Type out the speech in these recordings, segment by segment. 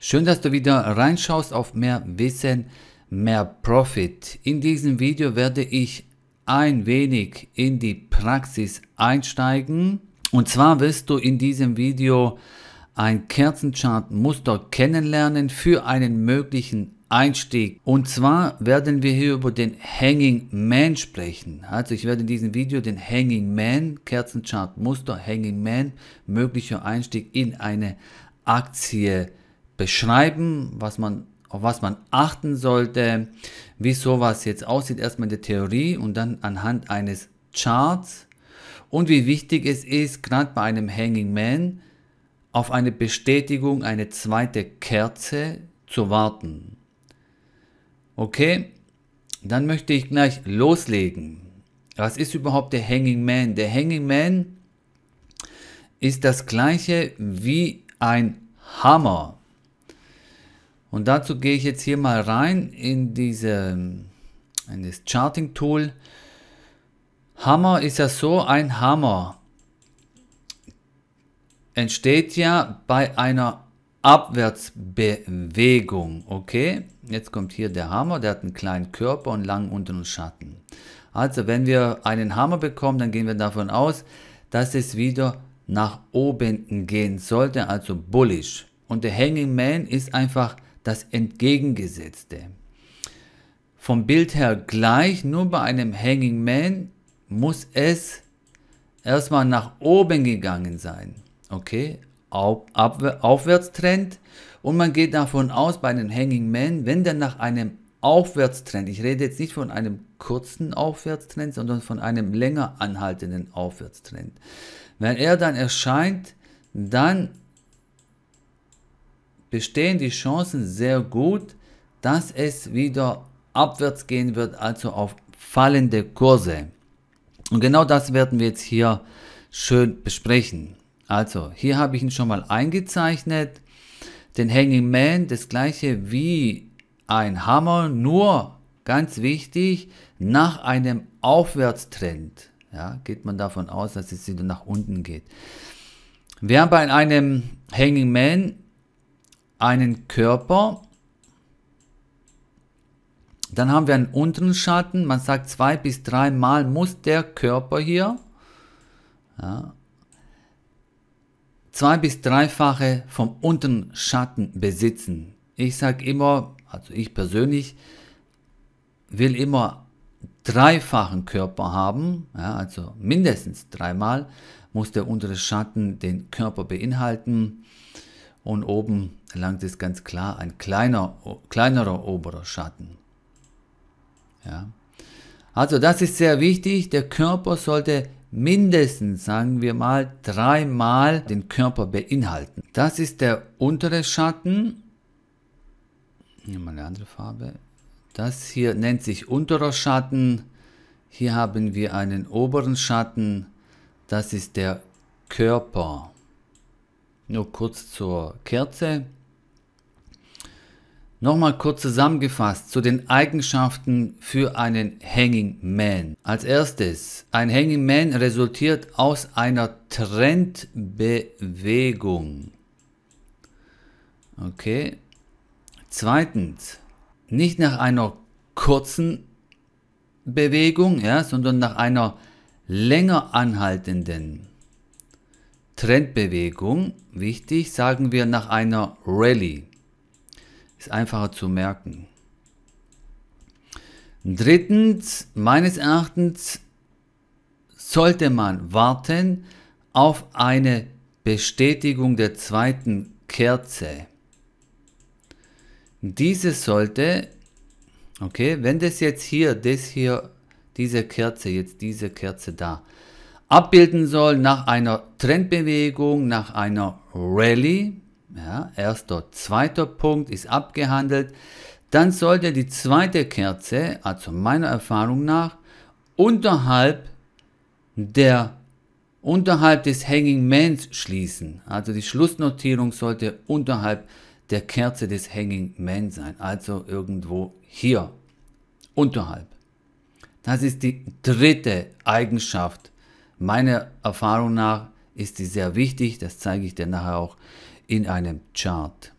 Schön, dass du wieder reinschaust auf mehr Wissen, mehr Profit. In diesem Video werde ich ein wenig in die Praxis einsteigen. Und zwar wirst du in diesem Video ein Kerzenchart-Muster kennenlernen für einen möglichen Einstieg. Und zwar werden wir hier über den Hanging Man sprechen. Also ich werde in diesem Video den Hanging Man, Kerzenchart-Muster, Hanging Man, möglicher Einstieg in eine Aktie beschreiben, was man, auf was man achten sollte, wie sowas jetzt aussieht, erstmal in der Theorie und dann anhand eines Charts und wie wichtig es ist, gerade bei einem Hanging Man, auf eine Bestätigung, eine zweite Kerze zu warten. Okay, dann möchte ich gleich loslegen. Was ist überhaupt der Hanging Man? Der Hanging Man ist das gleiche wie ein Hammer. Und dazu gehe ich jetzt hier mal rein in, diese, in das Charting-Tool. Hammer ist ja so, ein Hammer entsteht ja bei einer Abwärtsbewegung. Okay, jetzt kommt hier der Hammer, der hat einen kleinen Körper und langen unteren Schatten. Also wenn wir einen Hammer bekommen, dann gehen wir davon aus, dass es wieder nach oben gehen sollte, also bullish. Und der Hanging Man ist einfach das Entgegengesetzte. Vom Bild her gleich, nur bei einem Hanging Man muss es erstmal nach oben gegangen sein. Okay, Aufwärtstrend. Und man geht davon aus, bei einem Hanging Man, wenn der nach einem Aufwärtstrend, ich rede jetzt nicht von einem kurzen Aufwärtstrend, sondern von einem länger anhaltenden Aufwärtstrend. Wenn er dann erscheint, dann bestehen die Chancen sehr gut, dass es wieder abwärts gehen wird, also auf fallende Kurse. Und genau das werden wir jetzt hier schön besprechen. Also, hier habe ich ihn schon mal eingezeichnet. Den Hanging Man, das gleiche wie ein Hammer, nur ganz wichtig, nach einem Aufwärtstrend. Ja, geht man davon aus, dass es wieder nach unten geht. Wir haben bei einem Hanging Man einen Körper. Dann haben wir einen unteren Schatten. Man sagt zwei bis dreimal muss der Körper hier ja, zwei bis dreifache vom unteren Schatten besitzen. Ich sage immer, also ich persönlich will immer dreifachen Körper haben, ja, also mindestens dreimal muss der untere Schatten den Körper beinhalten und oben langt es ganz klar ein kleiner, kleinerer oberer Schatten. Ja. Also das ist sehr wichtig. Der Körper sollte mindestens, sagen wir mal, dreimal den Körper beinhalten. Das ist der untere Schatten. Nehmen wir eine andere Farbe. Das hier nennt sich unterer Schatten. Hier haben wir einen oberen Schatten. Das ist der Körper. Nur kurz zur Kerze. Nochmal kurz zusammengefasst zu den Eigenschaften für einen Hanging Man. Als erstes, ein Hanging Man resultiert aus einer Trendbewegung. Okay. Zweitens, nicht nach einer kurzen Bewegung, ja, sondern nach einer länger anhaltenden. Bewegung. Trendbewegung, wichtig, sagen wir nach einer Rallye. Ist einfacher zu merken. Drittens, meines Erachtens sollte man warten auf eine Bestätigung der zweiten Kerze. Diese sollte, okay, wenn das jetzt hier, das hier, diese Kerze, jetzt diese Kerze da, abbilden soll nach einer Trendbewegung, nach einer Rallye. Ja, erster, zweiter Punkt ist abgehandelt. Dann sollte die zweite Kerze, also meiner Erfahrung nach, unterhalb der unterhalb des Hanging Mans schließen. Also die Schlussnotierung sollte unterhalb der Kerze des Hanging Man sein, also irgendwo hier unterhalb. Das ist die dritte Eigenschaft Meiner Erfahrung nach ist die sehr wichtig, das zeige ich dir nachher auch in einem Chart.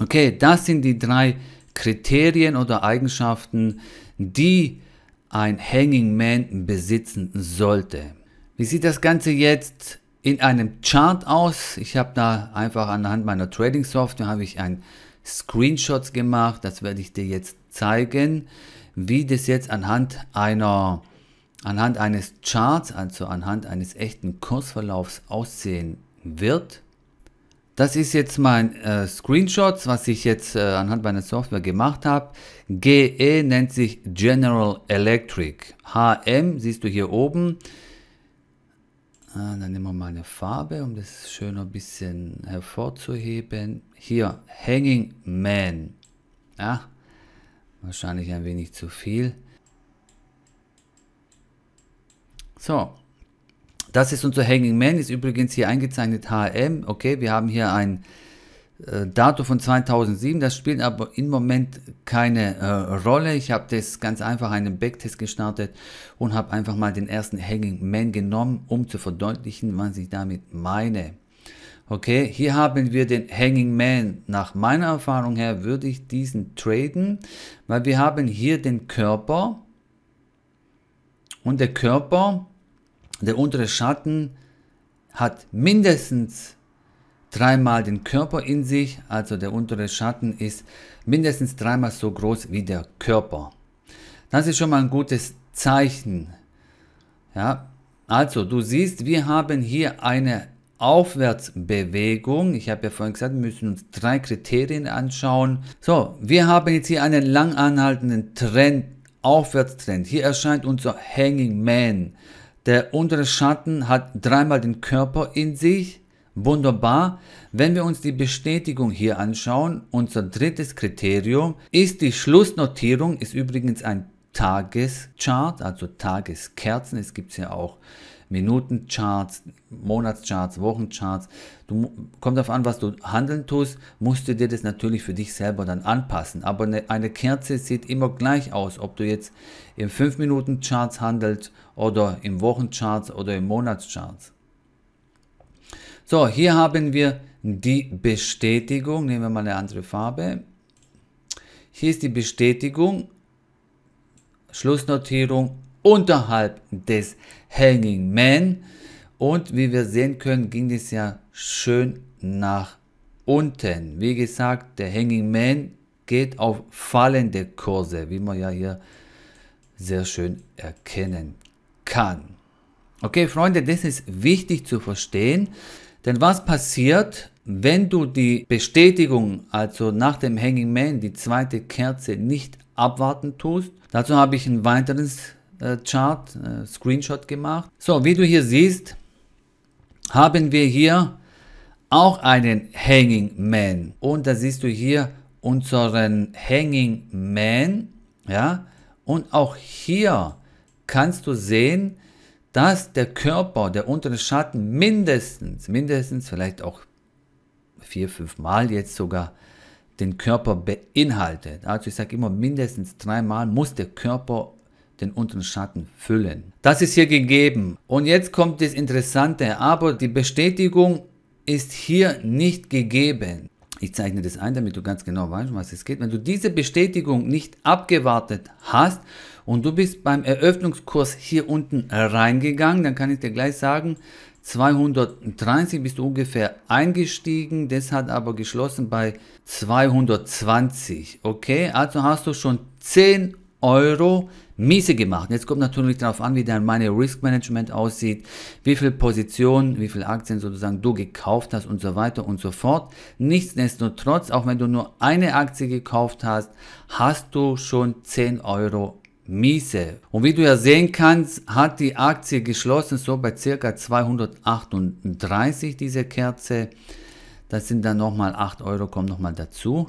Okay, das sind die drei Kriterien oder Eigenschaften, die ein Hanging Man besitzen sollte. Wie sieht das Ganze jetzt in einem Chart aus? Ich habe da einfach anhand meiner Trading Software habe ich ein Screenshots gemacht. Das werde ich dir jetzt zeigen, wie das jetzt anhand einer anhand eines Charts, also anhand eines echten Kursverlaufs aussehen wird. Das ist jetzt mein äh, Screenshots, was ich jetzt äh, anhand meiner Software gemacht habe. GE nennt sich General Electric. HM siehst du hier oben. Ah, dann nehmen wir mal eine Farbe, um das schöner ein bisschen hervorzuheben. Hier, Hanging Man. Ja, wahrscheinlich ein wenig zu viel. So. Das ist unser Hanging Man, ist übrigens hier eingezeichnet HM. Okay, wir haben hier ein äh, Datum von 2007. Das spielt aber im Moment keine äh, Rolle. Ich habe das ganz einfach einen Backtest gestartet und habe einfach mal den ersten Hanging Man genommen, um zu verdeutlichen, was ich damit meine. Okay, hier haben wir den Hanging Man. Nach meiner Erfahrung her würde ich diesen traden, weil wir haben hier den Körper und der Körper der untere Schatten hat mindestens dreimal den Körper in sich, also der untere Schatten ist mindestens dreimal so groß wie der Körper. Das ist schon mal ein gutes Zeichen. Ja, also du siehst, wir haben hier eine Aufwärtsbewegung. Ich habe ja vorhin gesagt, wir müssen uns drei Kriterien anschauen. So, wir haben jetzt hier einen lang anhaltenden Trend, Aufwärtstrend. Hier erscheint unser Hanging Man. Der untere Schatten hat dreimal den Körper in sich. Wunderbar, wenn wir uns die Bestätigung hier anschauen, unser drittes Kriterium ist die Schlussnotierung, ist übrigens ein Tageschart, also Tageskerzen, es gibt es ja auch Minutencharts, Monatscharts, Wochencharts. Du kommt darauf an, was du handeln tust, musst du dir das natürlich für dich selber dann anpassen. Aber eine, eine Kerze sieht immer gleich aus, ob du jetzt im 5-Minuten-Charts handelst oder im Wochencharts oder im Monatscharts. So, hier haben wir die Bestätigung. Nehmen wir mal eine andere Farbe. Hier ist die Bestätigung. Schlussnotierung unterhalb des Hanging Man. Und wie wir sehen können, ging es ja schön nach unten. Wie gesagt, der Hanging Man geht auf fallende Kurse, wie man ja hier sehr schön erkennen kann. Okay, Freunde, das ist wichtig zu verstehen, denn was passiert, wenn du die Bestätigung, also nach dem Hanging Man, die zweite Kerze nicht abwarten tust? Dazu habe ich ein weiteres Chart, äh, Screenshot gemacht. So, wie du hier siehst, haben wir hier auch einen Hanging Man. Und da siehst du hier unseren Hanging Man. Ja? Und auch hier kannst du sehen, dass der Körper, der untere Schatten mindestens, mindestens vielleicht auch vier, fünf Mal jetzt sogar den Körper beinhaltet. Also ich sage immer, mindestens dreimal muss der Körper den unteren Schatten füllen. Das ist hier gegeben. Und jetzt kommt das Interessante, aber die Bestätigung ist hier nicht gegeben. Ich zeichne das ein, damit du ganz genau weißt, was es geht. Wenn du diese Bestätigung nicht abgewartet hast und du bist beim Eröffnungskurs hier unten reingegangen, dann kann ich dir gleich sagen, 230 bist du ungefähr eingestiegen, das hat aber geschlossen bei 220. Okay, also hast du schon 10 Euro miese gemacht. jetzt kommt natürlich darauf an, wie dein meine Risk Management aussieht, wie viele Positionen, wie viele Aktien sozusagen du gekauft hast und so weiter und so fort. Nichtsdestotrotz, auch wenn du nur eine Aktie gekauft hast, hast du schon 10 Euro Miese. Und wie du ja sehen kannst, hat die Aktie geschlossen, so bei circa 238 diese Kerze. Das sind dann nochmal 8 Euro, kommen nochmal dazu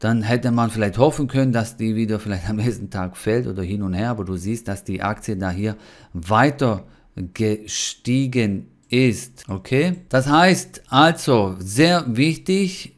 dann hätte man vielleicht hoffen können, dass die wieder vielleicht am nächsten Tag fällt oder hin und her, aber du siehst, dass die Aktie da hier weiter gestiegen ist. Okay? Das heißt also, sehr wichtig,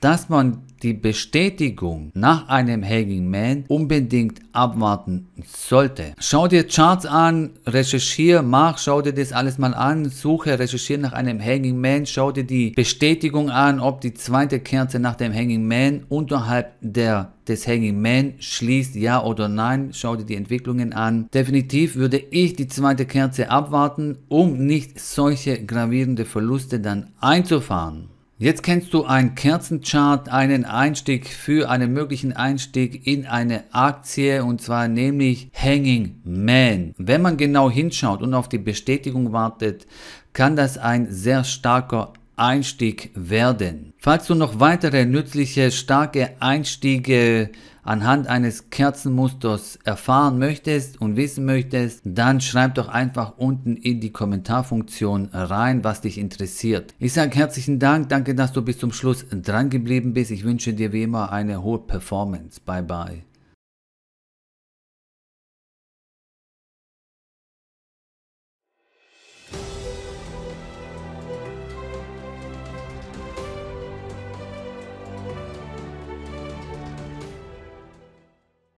dass man die Bestätigung nach einem Hanging Man unbedingt abwarten sollte. Schau dir Charts an, recherchiere, mach, schau dir das alles mal an, suche, recherchiere nach einem Hanging Man, schau dir die Bestätigung an, ob die zweite Kerze nach dem Hanging Man unterhalb der des Hanging Man schließt, ja oder nein, schau dir die Entwicklungen an. Definitiv würde ich die zweite Kerze abwarten, um nicht solche gravierende Verluste dann einzufahren. Jetzt kennst du einen Kerzenchart, einen Einstieg für einen möglichen Einstieg in eine Aktie und zwar nämlich Hanging Man. Wenn man genau hinschaut und auf die Bestätigung wartet, kann das ein sehr starker Einstieg werden. Falls du noch weitere nützliche, starke Einstiege anhand eines Kerzenmusters erfahren möchtest und wissen möchtest, dann schreib doch einfach unten in die Kommentarfunktion rein, was dich interessiert. Ich sage herzlichen Dank, danke, dass du bis zum Schluss dran geblieben bist. Ich wünsche dir wie immer eine hohe Performance. Bye bye.